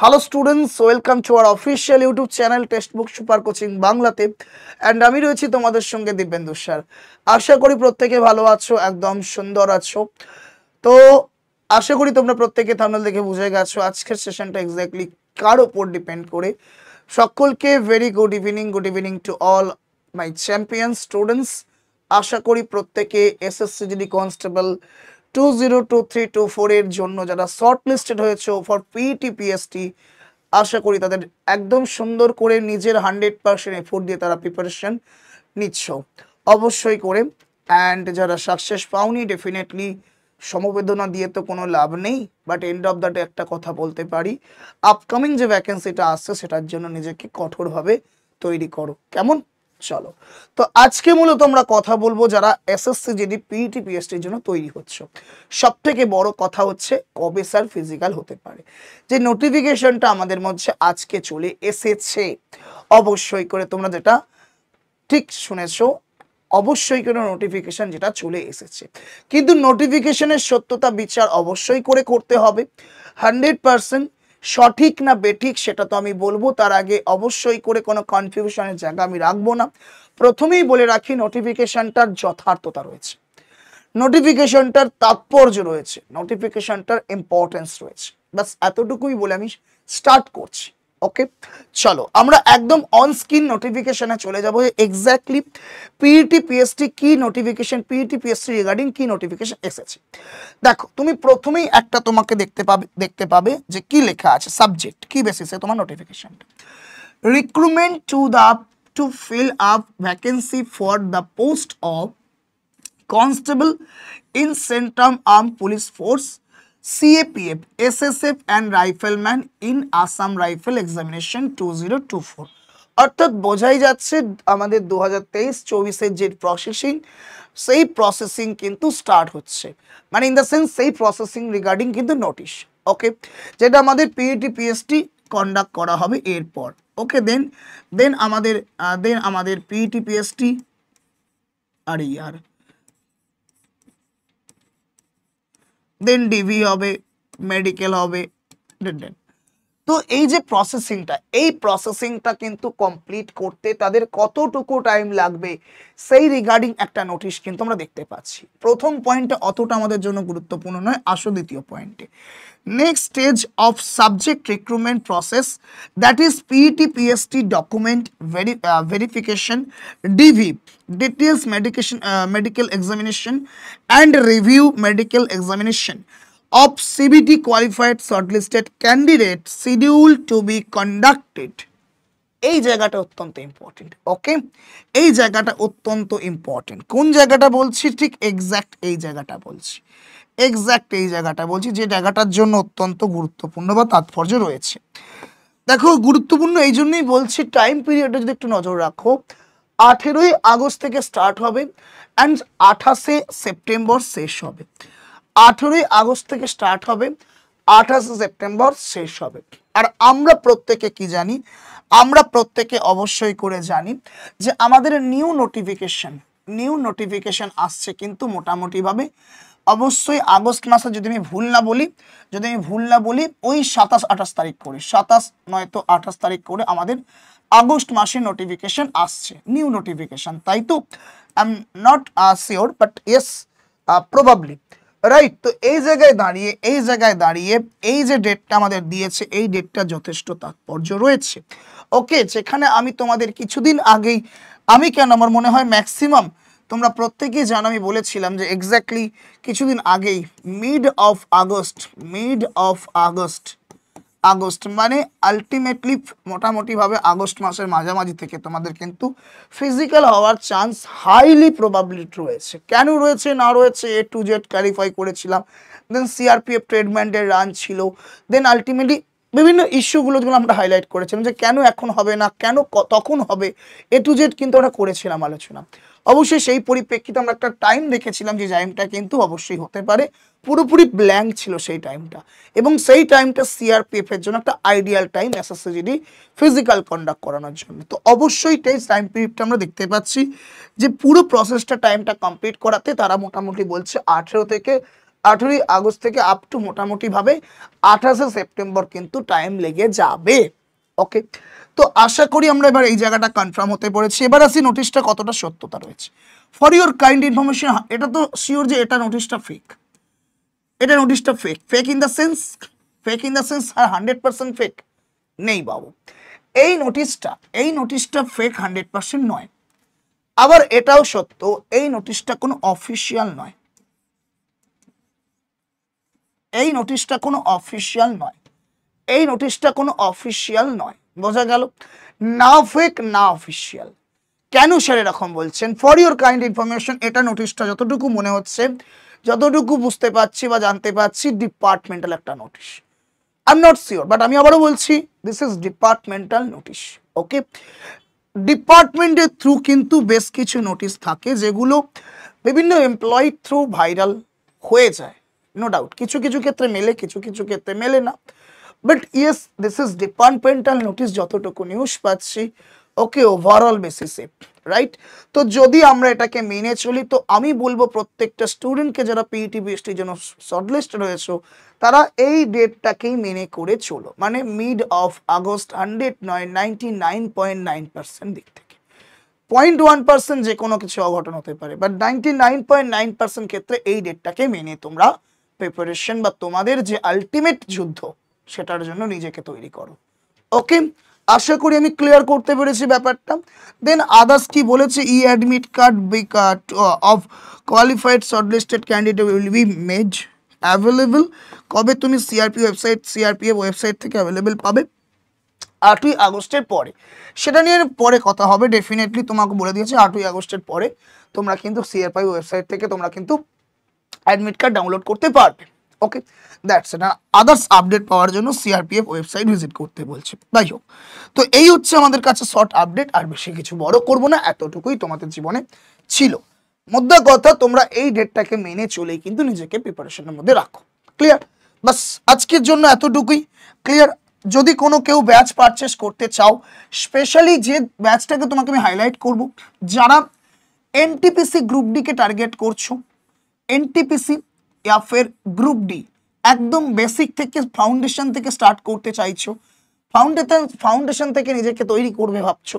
hello students welcome to our official YouTube channel textbook super coaching বাংলাতে and আমি রয়েছি তোমাদের সঙ্গে দিব্যেন্দু স্যার আশা করি প্রত্যেকে ভালো আছো একদম সুন্দর আছো তো আশা করি তোমরা প্রত্যেকে থামনাল দেখে বুঝে গেছো আজকের সেশনটা এক্স্যাক্টলি কার ওপর ডিপেন্ড করে সকলকে very good evening good evening to all my champion students আশা করি প্রত্যেকে SSC GD constable two zero two three two ফোরের জন্য যারা শর্ট লিস্টেড হয়েছে ফর পিটিপিএসটি আশা করি তাদের একদম সুন্দর করে নিজের হান্ড্রেড পার্সেন্ট এফোর্ট দিয়ে তারা প্রিপারেশন নিচ্ছ অবশ্যই করে অ্যান্ড যারা সাকসেস পাওনি ডেফিনেটলি সমবেদনা দিয়ে তো কোনো লাভ নেই but end of the day একটা কথা বলতে পারি আপকামিং যে ভ্যাকেন্সিটা আসছে সেটার জন্য নিজেকে কঠোরভাবে তৈরি করো কেমন চলো তো আজকে মূলত আমরা কথা বলবো যারা এসএসসি যেটি পিইটি পিএসটির জন্য তৈরি হচ্ছে সব থেকে বড় কথা হচ্ছে কবে স্যার ফিজিক্যাল হতে পারে যে নোটিফিকেশনটা আমাদের মধ্যে আজকে চলে এসেছে অবশ্যই করে তোমরা যেটা ঠিক শুনেছো অবশ্যই কোনো নোটিফিকেশন যেটা চলে এসেছে কিন্তু নোটিফিকেশনের সত্যতা বিচার অবশ্যই করে করতে হবে হান্ড্রেড পারসেন্ট সঠিক না বেঠিক সেটা তো আমি বলবো তার আগে অবশ্যই করে কোনো কনফিউশনের জায়গা আমি রাখবো না প্রথমেই বলে রাখি নোটিফিকেশনটার যথার্থতা রয়েছে নোটিফিকেশনটার তাৎপর্য রয়েছে নোটিফিকেশনটার ইম্পর্টেন্স রয়েছে ব্যাস এতটুকুই বলে আমি স্টার্ট করছি ওকে চলো আমরা একদম অন স্ক্রিন নোটিফিকেশনে চলে যাবো এক্স্যাক্টলি পিইটি পিএসটি কি নোটিফিকেশন পিইটি পিএসটি রিগার্ডিং কি নোটিফিকেশন এসেছে দেখো তুমি প্রথমেই একটা তোমাকে দেখতে পাবে দেখতে পাবে যে কি লেখা আছে সাবজেক্ট কি বেসিসে তোমার নোটিফিকেশনটা recruitment to the to fill up vacancy for the post of constable in centrum arm police force CAPF, SSF and rifleman in Assam rifle examination two zero two four অর্থাৎ বোঝাই যাচ্ছে আমাদের দু হাজার তেইশ চব্বিশের যে প্রসেসিং সেই প্রসেসিং কিন্তু স্টার্ট হচ্ছে মানে ইন দ্য সেন্স সেই প্রসেসিং রিগার্ডিং কিন্তু নোটিশ ওকে যেটা আমাদের পিএটি পিএসটি কন্ডাক্ট করা হবে এরপর ওকে দেন দেন আমাদের দেন আমাদের পিইটি পিএসটি e আর ইয়ার e दें डिवि मेडिकल हो डेंट তো এই যে প্রসেসিংটা এই প্রসেসিংটা কিন্তু কমপ্লিট করতে তাদের কতটুকু টাইম লাগবে সেই রিগার্ডিং একটা নোটিশ কিন্তু আমরা দেখতে পাচ্ছি প্রথম পয়েন্টটা অতটা আমাদের জন্য গুরুত্বপূর্ণ নয় আসো দ্বিতীয় পয়েন্টে next stage of subject recruitment process that is PET PST document very verification DV details medication medical examination and review medical examination of CBT qualified shortlisted candidate scheduled to be conducted এই জায়গাটা অত্যন্ত important okay এই জায়গাটা অত্যন্ত important কোন জায়গাটা বলছি ঠিক এক্স্যাক্ট এই জায়গাটা বলছি এক্স্যাক্ট এই জায়গাটা বলছি যে জায়গাটার জন্য অত্যন্ত গুরুত্বপূর্ণ বা তাৎপর্য রয়েছে দেখো গুরুত্বপূর্ণ এই জন্যই বলছি টাইম পিরিয়ডে যদি একটু নজর রাখো আঠেরোই আগস্ট থেকে স্টার্ট হবে অ্যান্ড আঠাশে সেপ্টেম্বর শেষ হবে আঠেরোই আগস্ট থেকে স্টার্ট হবে আঠাশে সেপ্টেম্বর শেষ হবে আর আমরা প্রত্যেকে কি জানি আমরা প্রত্যেকে অবশ্যই করে জানি যে আমাদের নিউ নোটিফিকেশন নিউ নোটিফিকেশন আসছে কিন্তু মোটামুটিভাবে অবশ্যই আগস্ট মাসে যদি আমি ভুল না বলি যদি আমি ভুল না বলি ওই সাতাশ আঠাশ তারিখ করে সাতাশ নয়তো আঠাশ তারিখ করে আমাদের আগস্ট মাসে নোটিফিকেশন আসছে নিউ নোটিফিকেশন তাই তো I am not sure but yes probably right তো এই জায়গায় দাঁড়িয়ে এই জায়গায় দাঁড়িয়ে এই যে ডেটটা আমাদের দিয়েছে এই ডেটটা যথেষ্ট তাৎপর্য রয়েছে ওকে যেখানে আমি তোমাদের কিছুদিন আগেই আমি কেন আমার মনে হয় ম্যাক্সিমাম তোমরা প্রত্যেকেই জানো আমি বলেছিলাম যে এক্স্যাক্টলি কিছুদিন আগেই mid of August mid of August August মানে আলটিমেটলি মোটামুটিভাবে আগস্ট মাসের মাঝামাঝি থেকে তোমাদের কিন্তু ফিজিক্যাল হওয়ার চান্স হাইলি প্রবাবিলিটি রয়েছে কেন রয়েছে না রয়েছে এ টু জেড ক্যারিফাই করেছিলাম দেন সিআরপিএফ ট্রেডমেন্টের রান ছিল দেন আলটিমেটলি বিভিন্ন ইস্যুগুলো যেগুলো আমরা হাইলাইট করেছিলাম যে কেন এখন হবে না কেন তখন হবে এ টু জেড কিন্তু আমরা করেছিলাম আলোচনা অবশ্যই সেই পরিপ্রেক্ষিতে আমরা একটা টাইম দেখেছিলাম যে টাইমটা কিন্তু অবশ্যই হতে পারে পুরোপুরি ব্ল্যাঙ্ক ছিল সেই টাইমটা এবং সেই টাইমটা এর জন্য একটা ideal time SSC GD physical conduct করানোর জন্য তো অবশ্যই এই টাইম পিরিয়ডটা আমরা দেখতে পাচ্ছি যে পুরো প্রসেসটা টাইমটা কমপ্লিট করাতে তারা মোটামুটি বলছে আঠেরো থেকে আঠেরোই আগস্ট থেকে আপ টু মোটামুটিভাবে আঠাশে সেপ্টেম্বর কিন্তু টাইম লেগে যাবে ওকে তো আশা করি আমরা এবার এই জায়গাটা কনফার্ম হতে পেরেছি এবার আসি নোটিশটা কতটা সত্যতা রয়েছে ফর ইউর কাইন্ড ইনফরমেশন এটা তো শিওর যে এটা নোটিশটা ফেক এটা নোটিশটা fake fake in the sense fake in the sense আর হান্ড্রেড পার্সেন্ট ফেক নেই বাবু এই নোটিশটা এই নোটিশটা ফেক হান্ড্রেড পার্সেন্ট নয় আবার এটাও সত্য এই নোটিশটা কোনো অফিসিয়াল নয় এই নোটিশটা কোনো অফিসিয়াল নয় এই নোটিশটা কোনো অফিসিয়াল নয় বোঝা গেল না ফেক না অফিসিয়াল কেন স্যার এরকম বলছেন ফর ইউর কাইন্ড ইনফরমেশন এটা নোটিশটা যতটুকু মনে হচ্ছে যতটুকু বুঝতে পারছি বা জানতে পারছি ডিপার্টমেন্টাল একটা notice I am not sure but আমি আবারও বলছি this is departmental notice okay ডিপার্টমেন্টের থ্রু কিন্তু বেশ কিছু নোটিশ থাকে যেগুলো বিভিন্ন এমপ্লয়ি থ্রু ভাইরাল হয়ে যায় নো ডাউট কিছু কিছু ক্ষেত্রে মেলে কিছু কিছু ক্ষেত্রে মেলে না but yes this is departmental notice যতটুকু নিউজ পাচ্ছি ওকে ওভারঅল বেসিসে রাইট তো যদি আমরা এটাকে মেনে চলি তো আমি বলবো প্রত্যেকটা স্টুডেন্টকে যারা পিইটি বিএসটির e জন্য শর্টলিস্ট রয়েছে তারা এই ডেটটাকেই মেনে করে চলো মানে মিড অফ আগস্ট হান্ড্রেড নয় ninety nine point nine percent দিক থেকে পয়েন্ট ওয়ান পার্সেন্ট যে কোনো কিছু অঘটন হতে পারে but ninety nine point nine percent ক্ষেত্রে এই ডেটটাকে মেনে তোমরা প্রিপারেশন বা তোমাদের যে আলটিমেট যুদ্ধ সেটার জন্য নিজেকে তৈরি করো ওকে আশা করি আমি ক্লিয়ার করতে পেরেছি ব্যাপারটা দেন আদার্স কি বলেছে E admit card B card of qualified shortlisted candidate will be made available কবে তুমি সিআরপি ওয়েবসাইট সিআরপি ওয়েবসাইট থেকে অ্যাভেলেবেল পাবে আটই আগস্টের পরে সেটা নিয়ে পরে কথা হবে ডেফিনেটলি তোমাকে বলে দিয়েছে আটই আগস্টের পরে তোমরা কিন্তু সিআরপি ওয়েবসাইট থেকে তোমরা কিন্তু অ্যাডমিট কার্ড ডাউনলোড করতে পারবে ওকে দ্যাটস এট আর আদার্স আপডেট পাওয়ার জন্য সিআরপিএফ ওয়েবসাইট ভিজিট করতে বলছে যাই হোক তো এই হচ্ছে আমাদের কাছে শর্ট আপডেট আর বেশি কিছু বড় করব না এতটুকুই তোমাদের জীবনে ছিল মধ্যে কথা তোমরা এই ডেটটাকে মেনে চলেই কিন্তু নিজেকে প্রিপারেশনের মধ্যে রাখো ক্লিয়ার বাস আজকের জন্য এতটুকুই ক্লিয়ার যদি কোনো কেউ ব্যাচ পারচেস করতে চাও স্পেশালি যে ব্যাচটাকে তোমাকে আমি হাইলাইট করব যারা এনটিপিসি গ্রুপ ডিকে টার্গেট করছো এনটিপিসি या फिर ग्रुप डी একদম বেসিক থেকে ফাউন্ডেশন থেকে স্টার্ট করতে চাইছো ফাউন্ডেশন ফাউন্ডেশন থেকে নিজেকে তৈরি করবে ভাবছো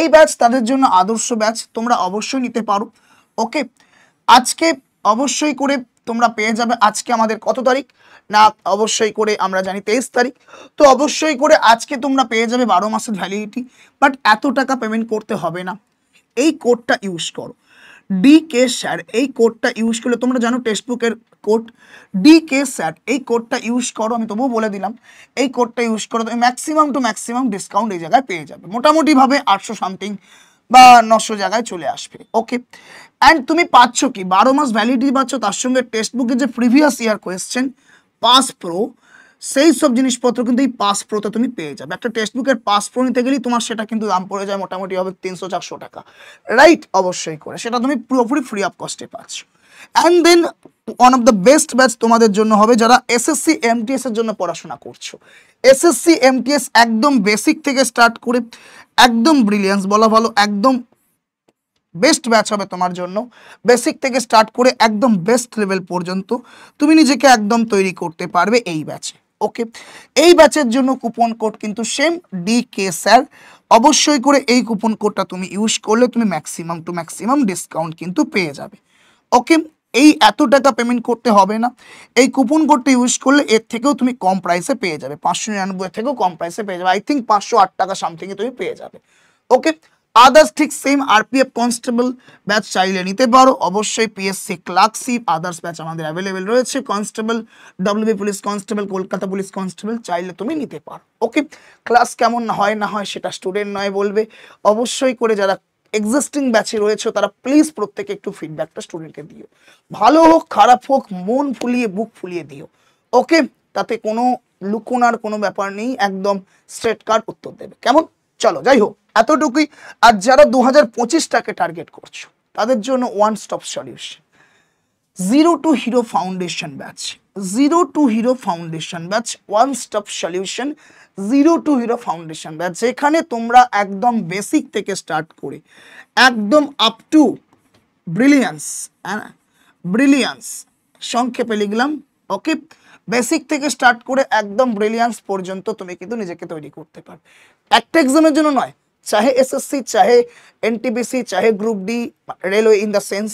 এই ব্যাচ তাদের জন্য আদর্শ ব্যাচ তোমরা অবশ্যই নিতে পারো ওকে আজকে অবশ্যই করে তোমরা পেয়ে যাবে আজকে আমাদের কত তারিখ না অবশ্যই করে আমরা জানি তেইশ তারিখ তো অবশ্যই করে আজকে তোমরা পেয়ে যাবে বারো মাসের ভ্যালিডিটি বাট এত টাকা পেমেন্ট করতে হবে না এই কোডটা ইউজ করো ডি কে স্যার এই কোডটা ইউজ করলে তোমরা জানো টেক্সট বুকের কোড ডি কে স্যার এই কোডটা ইউজ করো আমি তবুও বলে দিলাম এই কোডটা ইউজ করো তুমি ম্যাক্সিমাম টু ম্যাক্সিমাম ডিসকাউন্ট এই জায়গায় পেয়ে যাবে মোটামুটিভাবে আটশো সামথিং বা নশো জায়গায় চলে আসবে ওকে অ্যান্ড তুমি পাচ্ছ কি বারো মাস ভ্যালিডিটি পাচ্ছ তার সঙ্গে টেক্সট বুকের যে previous year question pass pro সেই সব জিনিসপত্র কিন্তু এই প্রোতে তুমি পেয়ে যাবে একটা টেক্সট বুকের প্রো নিতে গেলেই তোমার সেটা কিন্তু দাম পড়ে যায় মোটামুটি হবে তিনশো চারশো টাকা রাইট অবশ্যই করে সেটা তুমি পুরোপুরি ফ্রি অফ কস্টে পাচ্ছ and then one of the best batch তোমাদের জন্য হবে যারা এসএসসি এমটিএস এর জন্য পড়াশোনা করছো এসএসসি এমটিএস একদম বেসিক থেকে স্টার্ট করে একদম ব্রিলিয়ান্স বলা ভালো একদম বেস্ট ব্যাচ হবে তোমার জন্য বেসিক থেকে স্টার্ট করে একদম বেস্ট লেভেল পর্যন্ত তুমি নিজেকে একদম তৈরি করতে পারবে এই ব্যাচে ওকে এই ব্যাচের জন্য কুপন কোড কিন্তু সেম ডি কে স্যার অবশ্যই করে এই কুপন কোডটা তুমি ইউজ করলে তুমি ম্যাক্সিমাম টু ম্যাক্সিমাম ডিসকাউন্ট কিন্তু পেয়ে যাবে ওকে এই এত টাকা পেমেন্ট করতে হবে না এই কুপন কোডটা ইউজ করলে এর থেকেও তুমি কম প্রাইসে পেয়ে যাবে পাঁচশো নিরানব্বই থেকেও কম প্রাইসে পেয়ে যাবে আই থিঙ্ক পাঁচশো আট টাকা সামথিংয়ে তুমি পেয়ে যাবে ওকে আদার্স ঠিক সেম আরপিএফ কনস্টেবল ব্যাচ চাইলে নিতে পারো অবশ্যই পিএসসি ক্লার্কশিপ আদার্স ব্যাচ আমাদের অ্যাভেলেবেল রয়েছে constable WB police constable Kolkata police constable চাইলে তুমি নিতে পারো ওকে ক্লাস কেমন হয় না হয় সেটা স্টুডেন্ট নয় বলবে অবশ্যই করে যারা এক্সিস্টিং ব্যাচে রয়েছে তারা প্লিজ প্রত্যেকে একটু ফিডব্যাকটা স্টুডেন্টকে দিও ভালো হোক খারাপ হোক মন ফুলিয়ে বুক ফুলিয়ে দিও ওকে তাতে কোনো লুকোনার কোনো ব্যাপার নেই একদম স্ট্রেট কার্ড উত্তর দেবে কেমন চলো যাই হোক এতটুকুই আর যারা দু হাজার পঁচিশটাকে টার্গেট করছো তাদের জন্য one stop solution zero to hero foundation batch zero to hero foundation batch one stop solution zero to hero foundation batch যেখানে তোমরা একদম বেসিক থেকে স্টার্ট করে একদম আপ টু ব্রিলিয়ান্স হ্যাঁ ব্রিলিয়ান্স সংক্ষেপে লিখলাম ওকে বেসিক থেকে স্টার্ট করে একদম ব্রিলিয়ান্স পর্যন্ত তুমি কিন্তু নিজেকে তৈরি করতে পারবে একটা এক্সামের জন্য নয় চাহে एसएससी चाहे এনটিবিসি চাহে group D railway in the sense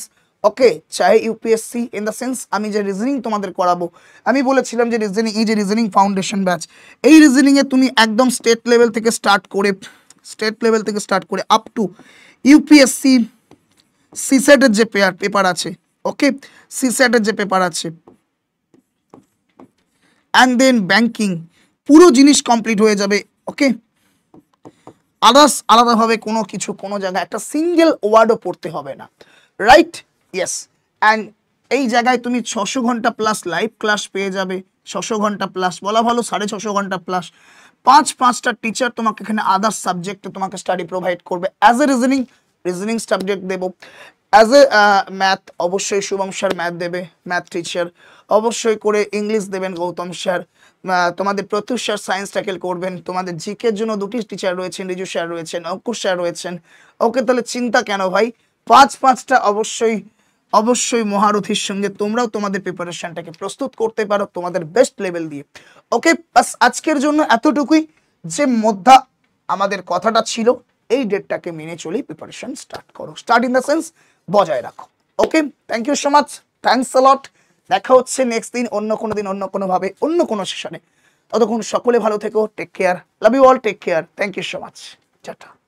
okay চাহে ইউপিএসসি ইন দ্য সেন্স আমি যে রিজনিং তোমাদের করাবো আমি বলেছিলাম যে রিজনিং এই যে রিজনিং ফাউন্ডেশন ব্যাচ এই রিজনিংয়ে তুমি একদম স্টেট লেভেল থেকে স্টার্ট করে স্টেট লেভেল থেকে স্টার্ট করে আপ টু ইউপিএসসি সিসেটের যে পেয়ার পেপার আছে ওকে সিসেটের যে পেপার আছে অ্যান্ড দেন ব্যাংকিং পুরো জিনিস কমপ্লিট হয়ে যাবে ওকে আদার্স আলাদাভাবে কোনো কিছু কোনো জায়গায় একটা সিঙ্গেল ওয়ার্ডও পড়তে হবে না রাইট ইয়েস অ্যান্ড এই জায়গায় তুমি ছশো ঘন্টা প্লাস লাইভ ক্লাস পেয়ে যাবে ছশো ঘন্টা প্লাস বলা ভালো সাড়ে ছশো ঘন্টা প্লাস পাঁচ পাঁচটা টিচার তোমাকে এখানে আদার্স সাবজেক্টে তোমাকে স্টাডি প্রোভাইড করবে as a reasoning reasoning subject দেবো অ্যাজ এ ম্যাথ অবশ্যই শুভম স্যার ম্যাথ দেবে ম্যাথ টিচার অবশ্যই করে ইংলিশ দেবেন গৌতম স্যার তোমাদের প্রত্যুষ স্যার সায়েন্স ট্যাকেল করবেন তোমাদের জিকের জন্য দুটি টিচার রয়েছেন রিজু স্যার রয়েছেন অঙ্কুর স্যার রয়েছেন ওকে তাহলে চিন্তা কেন ভাই পাঁচ পাঁচটা অবশ্যই অবশ্যই মহারথীর সঙ্গে তোমরাও তোমাদের প্রিপারেশনটাকে প্রস্তুত করতে পারো তোমাদের বেস্ট লেভেল দিয়ে ওকে বাস আজকের জন্য এতটুকুই যে মধ্যা আমাদের কথাটা ছিল এই ডেটটাকে মেনে চলেই প্রিপারেশন স্টার্ট করো স্টার্ট ইন দ্য সেন্স বজায় রাখো okay thank you so much thanks a lot দেখা হচ্ছে নেক্সট দিন অন্য কোনো দিন অন্য কোনোভাবে অন্য কোনো সেশনে ততক্ষণ সকলে ভালো থেকো take care love you all take care thank you so much tata